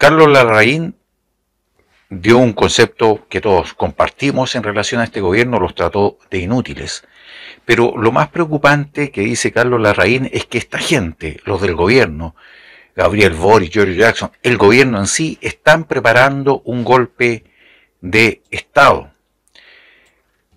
Carlos Larraín dio un concepto que todos compartimos en relación a este gobierno, los trató de inútiles. Pero lo más preocupante que dice Carlos Larraín es que esta gente, los del gobierno, Gabriel Boris, George Jackson, el gobierno en sí, están preparando un golpe de Estado.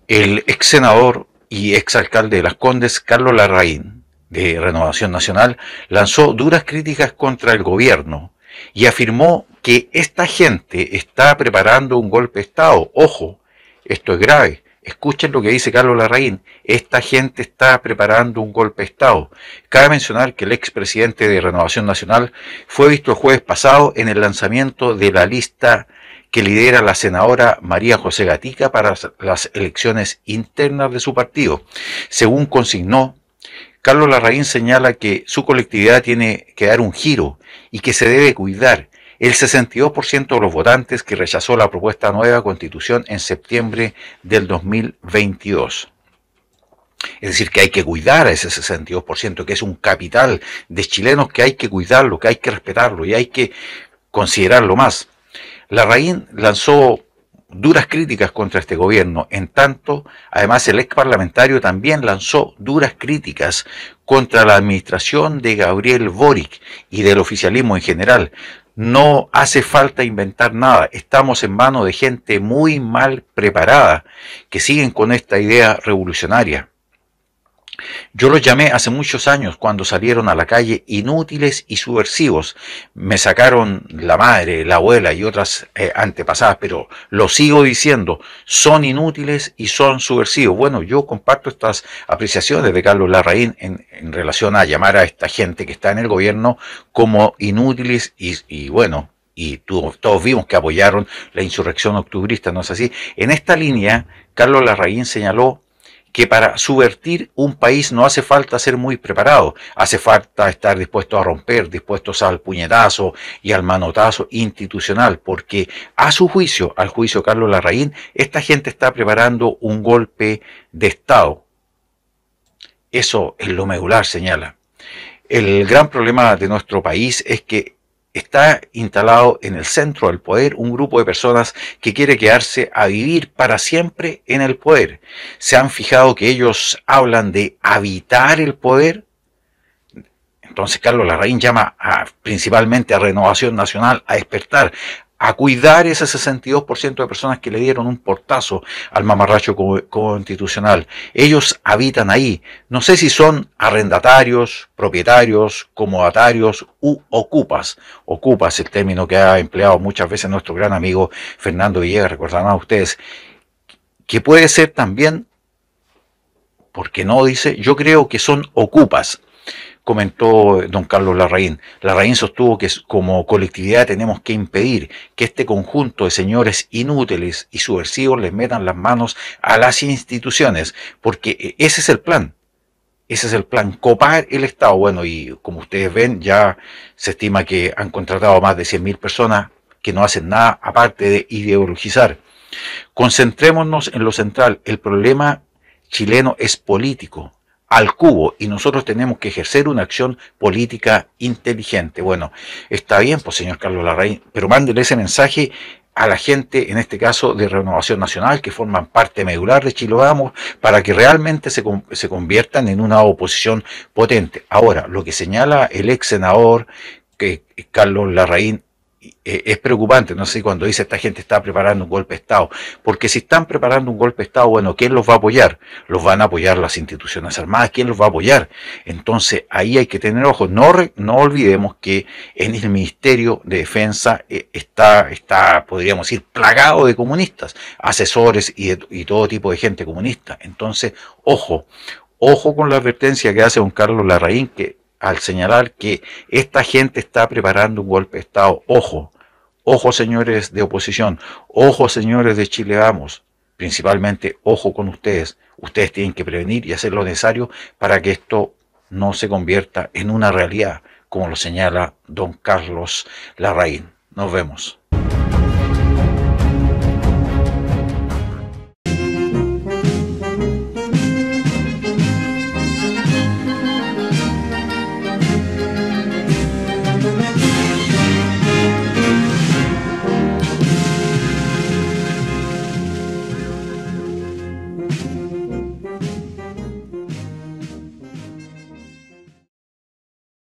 El ex senador y ex alcalde de Las Condes, Carlos Larraín, de Renovación Nacional, lanzó duras críticas contra el gobierno y afirmó que esta gente está preparando un golpe de Estado. Ojo, esto es grave. Escuchen lo que dice Carlos Larraín. Esta gente está preparando un golpe de Estado. Cabe mencionar que el expresidente de Renovación Nacional fue visto el jueves pasado en el lanzamiento de la lista que lidera la senadora María José Gatica para las elecciones internas de su partido. Según consignó Carlos Larraín señala que su colectividad tiene que dar un giro y que se debe cuidar. El 62% de los votantes que rechazó la propuesta nueva constitución en septiembre del 2022. Es decir, que hay que cuidar a ese 62%, que es un capital de chilenos que hay que cuidarlo, que hay que respetarlo y hay que considerarlo más. Larraín lanzó duras críticas contra este gobierno. En tanto, además, el ex parlamentario también lanzó duras críticas contra la administración de Gabriel Boric y del oficialismo en general. No hace falta inventar nada. Estamos en manos de gente muy mal preparada que siguen con esta idea revolucionaria. Yo los llamé hace muchos años cuando salieron a la calle inútiles y subversivos. Me sacaron la madre, la abuela y otras eh, antepasadas, pero lo sigo diciendo, son inútiles y son subversivos. Bueno, yo comparto estas apreciaciones de Carlos Larraín en, relación a llamar a esta gente que está en el gobierno como inútiles y, bueno, y todos vimos que apoyaron la insurrección octubrista, ¿no es así? En esta línea, Carlos Larraín señaló que para subvertir un país no hace falta ser muy preparado, hace falta estar dispuesto a romper, dispuestos al puñetazo y al manotazo institucional, porque a su juicio, al juicio Carlos Larraín, esta gente está preparando un golpe de Estado. Eso es lo medular, señala. El gran problema de nuestro país es que está instalado en el centro del poder un grupo de personas que quiere quedarse a vivir para siempre en el poder. ¿Se han fijado que ellos hablan de habitar el poder? Entonces Carlos Larraín llama principalmente a Renovación Nacional a despertar, a cuidar ese 62% de personas que le dieron un portazo al mamarracho constitucional. Ellos habitan ahí. No sé si son arrendatarios, propietarios, comodatarios u ocupas. Ocupas, el término que ha empleado muchas veces nuestro gran amigo Fernando Villegas, recordarán a ustedes, que puede ser también porque no dice, yo creo que son ocupas, comentó don Carlos Larraín. Larraín sostuvo que como colectividad tenemos que impedir que este conjunto de señores inútiles y subversivos les metan las manos a las instituciones, porque eh, ese es el plan. Ese es el plan, copar el Estado. Bueno, y como ustedes ven, ya se estima que han contratado más de 100.000 personas que no hacen nada aparte de ideologizar. Concentrémonos en lo central. El problema chileno es político, al cubo y nosotros tenemos que ejercer una acción política inteligente. Bueno, está bien, pues señor Carlos Larraín, pero mándele ese mensaje a la gente, en este caso de Renovación Nacional, que forman parte medular de Chilo Vamos, para que realmente se, se conviertan en una oposición potente. Ahora, lo que señala el ex senador que Carlos Larraín e, es preocupante, no sé, cuando dice esta gente está preparando un golpe de Estado, porque si están preparando un golpe de Estado, bueno, ¿quién los va a apoyar? Los van a apoyar las instituciones armadas, ¿quién los va a apoyar? Entonces ahí hay que tener ojo, no, no olvidemos que en el Ministerio de Defensa eh, está, está podríamos decir, plagado de comunistas, asesores y, y todo tipo de gente comunista. Entonces, ojo, ojo con la advertencia que hace don Carlos Larraín, que al señalar que esta gente está preparando un golpe de Estado. Ojo, ojo señores de oposición, ojo señores de Chile Vamos, principalmente ojo con ustedes. Ustedes tienen que prevenir y hacer lo necesario para que esto no se convierta en una realidad, como lo señala don Carlos Larraín. Nos vemos.